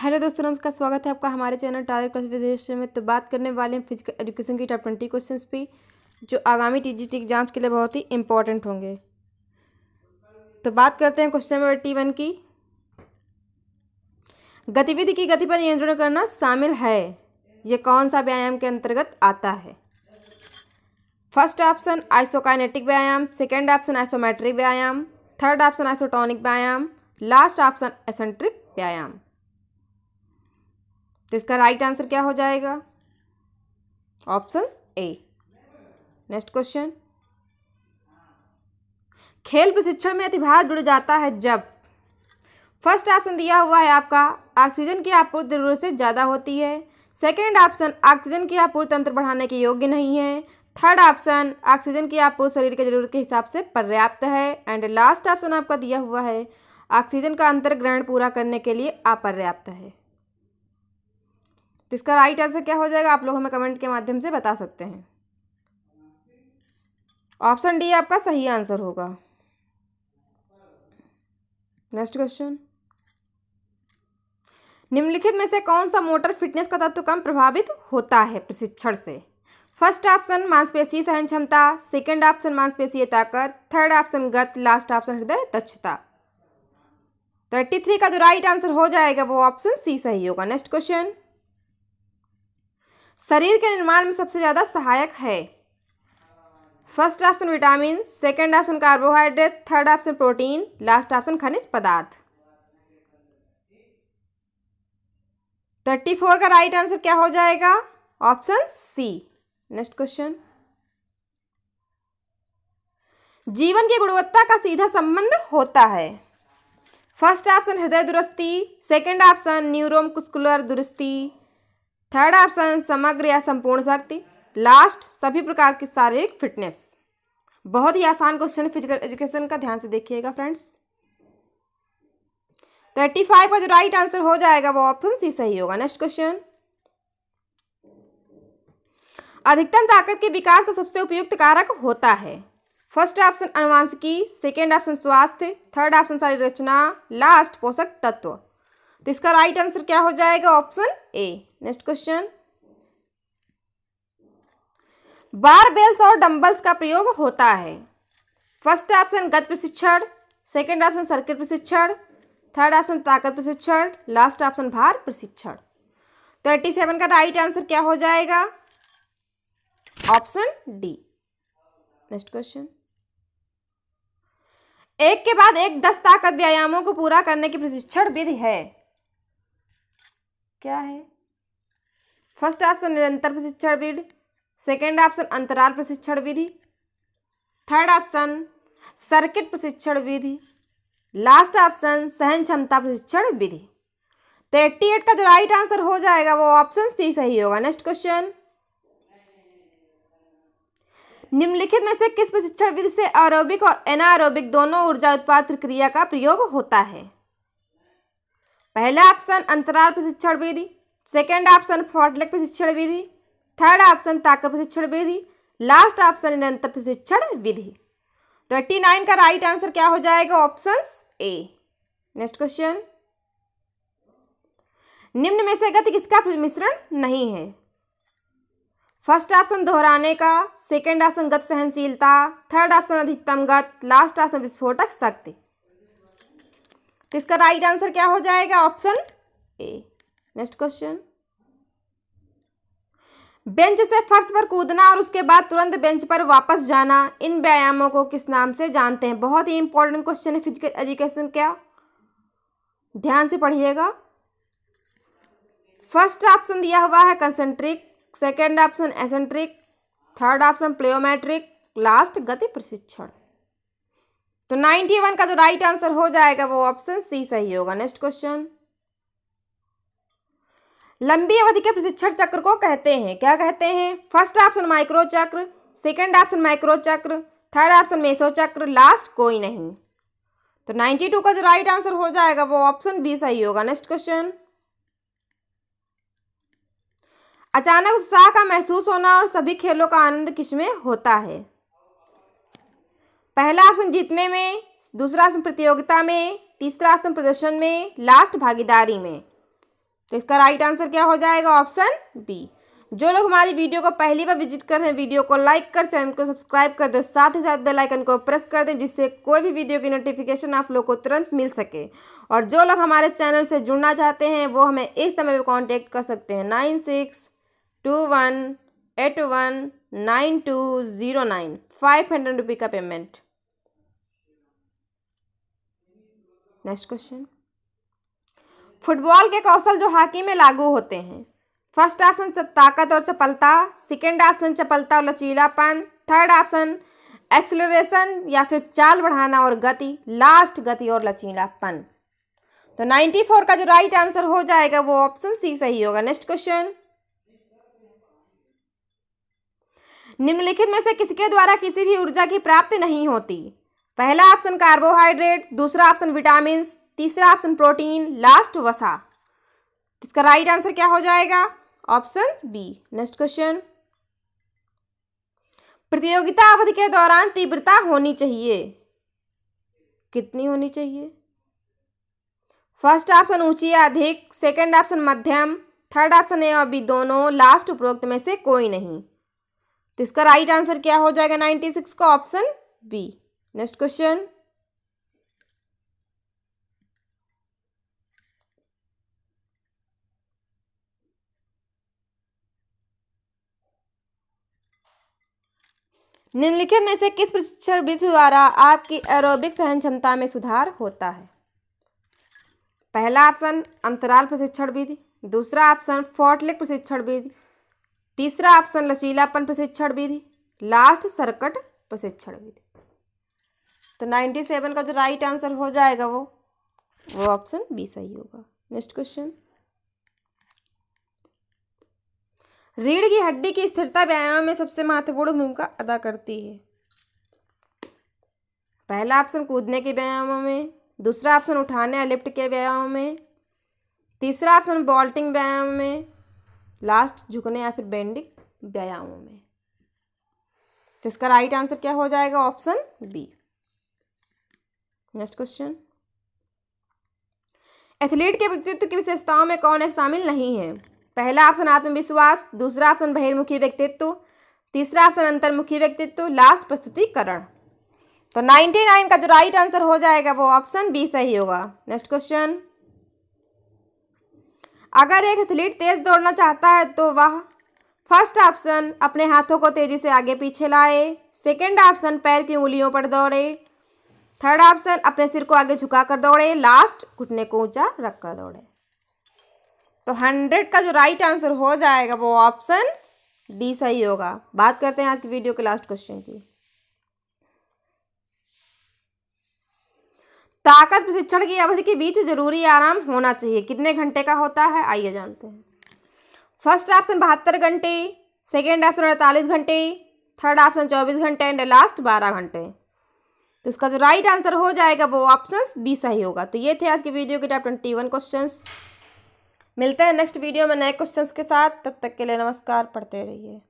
hello दोस्तों नमस्कार स्वागत है आपका हमारे चैनल टायर क्लासिफिकेशन में तो बात करने वाले हैं फिजिकल एजुकेशन की टॉप ट्वेंटी क्वेश्चन पे जो आगामी टीजीटी एग्जाम्स के लिए बहुत ही इम्पोर्टेंट होंगे तो बात करते हैं क्वेश्चन नंबर टी वन की गतिविधि की गति पर नियंत्रण करना शामिल है ये कौन सा व्यायाम के अंतर्गत आता है फर्स्ट ऑप्शन आइसोकाइनेटिक व्यायाम सेकेंड ऑप्शन आइसोमेट्रिक व्यायाम थर्ड ऑप्शन आइसोटॉनिक व्यायाम लास्ट ऑप्शन एसेंट्रिक व्यायाम तो इसका राइट आंसर क्या हो जाएगा ऑप्शन ए नेक्स्ट क्वेश्चन खेल प्रशिक्षण में अतिभार जुड़ जाता है जब फर्स्ट ऑप्शन दिया हुआ है आपका ऑक्सीजन की आपूर्ति जरूरत से ज़्यादा होती है सेकेंड ऑप्शन ऑक्सीजन की आपूर्ति तंत्र बढ़ाने के योग्य नहीं है थर्ड ऑप्शन ऑक्सीजन की आपूर्ति शरीर की जरूरत के हिसाब से पर्याप्त है एंड लास्ट ऑप्शन आपका दिया हुआ है ऑक्सीजन का अंतर्ग्रहण पूरा करने के लिए अपर्याप्त है तो इसका राइट आंसर क्या हो जाएगा आप लोग हमें कमेंट के माध्यम से बता सकते हैं ऑप्शन डी आपका सही आंसर होगा नेक्स्ट क्वेश्चन निम्नलिखित में से कौन सा मोटर फिटनेस का तत्व कम प्रभावित होता है प्रशिक्षण से फर्स्ट ऑप्शन मांसपेशी सहन क्षमता सेकेंड ऑप्शन मांसपेशी ताकत थर्ड ऑप्शन गत लास्ट ऑप्शन हृदय दक्षता थर्टी थ्री का जो राइट आंसर हो जाएगा वो ऑप्शन सी सही होगा नेक्स्ट क्वेश्चन शरीर के निर्माण में सबसे ज़्यादा सहायक है first option vitamin second option carbohydrate third option protein last option खनिज पदार्थ थर्टी फोर का राइट आंसर क्या हो जाएगा ऑप्शन सी नेक्स्ट क्वेश्चन जीवन की गुणवत्ता का सीधा संबंध होता है फर्स्ट ऑप्शन हृदय दुरुस्ती सेकंड ऑप्शन न्यूरोमस्कुलर दुरुस्ती थर्ड ऑप्शन समग्र या संपूर्ण शक्ति लास्ट सभी प्रकार की शारीरिक फिटनेस बहुत ही आसान क्वेश्चन फिजिकल एजुकेशन का ध्यान से देखिएगा फ्रेंड्स थर्टी फाइव का जो राइट आंसर हो जाएगा वो ऑप्शन सी सही होगा नेक्स्ट क्वेश्चन अधिकतम ताकत के विकास का सबसे उपयुक्त कारक होता है फर्स्ट ऑप्शन अनुवांशिकी सेकेंड ऑप्शन स्वास्थ्य थर्ड ऑप्शन शारीरिक रचना लास्ट पोषक तत्व तो इसका राइट आंसर क्या हो जाएगा option A next question barbells और डंबल्स का प्रयोग होता है फर्स्ट ऑप्शन गत प्रशिक्षण सेकेंड ऑप्शन सर्किट प्रशिक्षण थर्ड ऑप्शन ताकत प्रशिक्षण लास्ट ऑप्शन भार प्रशिक्षण थर्टी सेवन का राइट आंसर क्या हो जाएगा ऑप्शन डी नेक्स्ट क्वेश्चन एक के बाद एक दस ताकत व्यायामों को पूरा करने की प्रशिक्षण विधि है क्या है फर्स्ट ऑप्शन निरंतर प्रशिक्षण विधि सेकेंड ऑप्शन अंतराल प्रशिक्षण विधि थर्ड ऑप्शन सर्किट प्रशिक्षण विधि लास्ट ऑप्शन सहन क्षमता प्रशिक्षण विधि तो एट्टी एट का जो राइट आंसर हो जाएगा वो ऑप्शन सी सही होगा नेक्स्ट क्वेश्चन निम्नलिखित में से किस प्रशिक्षण विधि से अरोबिक और एनारोबिक दोनों ऊर्जा उत्पाद प्रक्रिया का प्रयोग होता है पहला ऑप्शन अंतराल प्रशिक्षण विधि सेकेंड ऑप्शन फॉटलेक प्रशिक्षण विधि थर्ड ऑप्शन ताकत प्रशिक्षण विधि लास्ट ऑप्शन निरंतर प्रशिक्षण विधि थर्टी तो नाइन का राइट आंसर क्या हो जाएगा ऑप्शन ए नेक्स्ट क्वेश्चन निम्न में से गति किसका मिश्रण नहीं है फर्स्ट ऑप्शन दोहराने का सेकेंड ऑप्शन गत सहनशीलता थर्ड ऑप्शन अधिकतम गत लास्ट ऑप्शन विस्फोटक शक्ति तो इसका राइट आंसर क्या हो जाएगा option A next question bench से फर्श पर कूदना और उसके बाद तुरंत बेंच पर वापस जाना इन व्यायामों को किस नाम से जानते हैं बहुत ही इंपॉर्टेंट क्वेश्चन है फिजिकल एजुकेशन क्या ध्यान से पढ़िएगा फर्स्ट ऑप्शन दिया हुआ है concentric second option eccentric third option plyometric last गति प्रशिक्षण तो 91 का जो राइट आंसर हो जाएगा वो ऑप्शन सी सही होगा नेक्स्ट क्वेश्चन लंबी अवधि के प्रशिक्षण चक्र को कहते हैं क्या कहते हैं फर्स्ट ऑप्शन माइक्रो चक्र सेकेंड ऑप्शन माइक्रो चक्र थर्ड ऑप्शन मेसो चक्र लास्ट कोई नहीं तो 92 का जो राइट आंसर हो जाएगा वो ऑप्शन बी सही होगा नेक्स्ट क्वेश्चन अचानक उत्साह का महसूस होना और सभी खेलों का आनंद किसमें होता है पहला आसन जीतने में दूसरा आसन प्रतियोगिता में तीसरा आसन प्रदर्शन में लास्ट भागीदारी में तो इसका राइट आंसर क्या हो जाएगा ऑप्शन बी जो लोग हमारी वीडियो को पहली बार विजिट कर रहे हैं वीडियो को लाइक कर चैनल को सब्सक्राइब कर दो साथ ही साथ बेल आइकन को प्रेस कर दें जिससे कोई भी वीडियो की नोटिफिकेशन आप लोग को तुरंत मिल सके और जो लोग हमारे चैनल से जुड़ना चाहते हैं वो हमें इस समय पर कॉन्टेक्ट कर सकते हैं nine six two one eight one nine two zero nine five hundred rupee का पेमेंट नेक्स्ट क्वेश्चन फुटबॉल के कौशल जो हॉकी में लागू होते हैं फर्स्ट ऑप्शन ताकत और चपलता सेकेंड ऑप्शन चपलता और लचीलापन थर्ड ऑप्शन एक्सलोरेशन या फिर चाल बढ़ाना और गति लास्ट गति और लचीलापन तो 94 का जो राइट आंसर हो जाएगा वो ऑप्शन सी सही होगा नेक्स्ट क्वेश्चन निम्नलिखित में से किसके द्वारा किसी भी ऊर्जा की प्राप्ति नहीं होती पहला ऑप्शन कार्बोहाइड्रेट दूसरा ऑप्शन विटामिन तीसरा ऑप्शन प्रोटीन लास्ट वसा इसका राइट आंसर क्या हो जाएगा ऑप्शन बी नेक्स्ट क्वेश्चन प्रतियोगिता अवधि के दौरान तीव्रता होनी चाहिए कितनी होनी चाहिए फर्स्ट ऑप्शन ऊंची या अधिक सेकंड ऑप्शन मध्यम थर्ड ऑप्शन ए और बी दोनों लास्ट उपरोक्त में से कोई नहीं तो इसका राइट right आंसर क्या हो जाएगा नाइन्टी सिक्स का ऑप्शन बी नेक्स्ट क्वेश्चन निम्नलिखित में से किस प्रशिक्षण विधि द्वारा आपकी एरोबिक सहन क्षमता में सुधार होता है पहला ऑप्शन अंतराल प्रशिक्षण विधि दूसरा ऑप्शन फोर्टलिक प्रशिक्षण विधि तीसरा ऑप्शन लचीलापन प्रशिक्षण विधि लास्ट सर्कट प्रशिक्षण विधि तो नाइन्टी सेवन का जो राइट आंसर हो जाएगा वो वो ऑप्शन बी सही होगा नेक्स्ट क्वेश्चन रीढ़ की हड्डी की स्थिरता व्यायाम में सबसे महत्वपूर्ण भूमिका अदा करती है पहला ऑप्शन कूदने के व्यायामों में दूसरा ऑप्शन उठाने या लिफ्ट के व्यायामों में तीसरा ऑप्शन बॉल्टिंग व्यायाम में लास्ट झुकने या फिर बेंडिंग व्यायामों में तो इसका राइट आंसर क्या हो जाएगा option B next question athlete के व्यक्तित्व की विशेषताओं में कौन एक शामिल नहीं है पहला ऑप्शन आत्मविश्वास दूसरा ऑप्शन बहिर्मुखी व्यक्तित्व तीसरा ऑप्शन अंतर्मुखी व्यक्तित्व लास्ट प्रस्तुतिकरण तो नाइन्टी नाइन का जो राइट आंसर हो जाएगा वो ऑप्शन बी सही होगा नेक्स्ट क्वेश्चन अगर एक एथलीट तेज दौड़ना चाहता है तो वह फर्स्ट ऑप्शन अपने हाथों को तेजी से आगे पीछे लाए सेकेंड ऑप्शन पैर की उंगलियों पर दौड़े थर्ड ऑप्शन अपने सिर को आगे झुकाकर दौड़े लास्ट घुटने को ऊंचा रखकर दौड़े तो हंड्रेड का जो राइट आंसर हो जाएगा वो ऑप्शन डी सही होगा बात करते हैं आज की वीडियो के लास्ट क्वेश्चन की ताकत प्रशिक्षण की अवधि के बीच जरूरी आराम होना चाहिए कितने घंटे का होता है आइए जानते हैं फर्स्ट ऑप्शन बहत्तर घंटे सेकेंड ऑप्शन अड़तालीस घंटे थर्ड ऑप्शन चौबीस घंटे एंड लास्ट बारह घंटे तो इसका जो राइट आंसर हो जाएगा वो ऑप्शन बी सही होगा तो ये थे आज के वीडियो के टाइप ट्वेंटी वन क्वेश्चन मिलते हैं नेक्स्ट वीडियो में नए क्वेश्चंस के साथ तब तक के लिए नमस्कार पढ़ते रहिए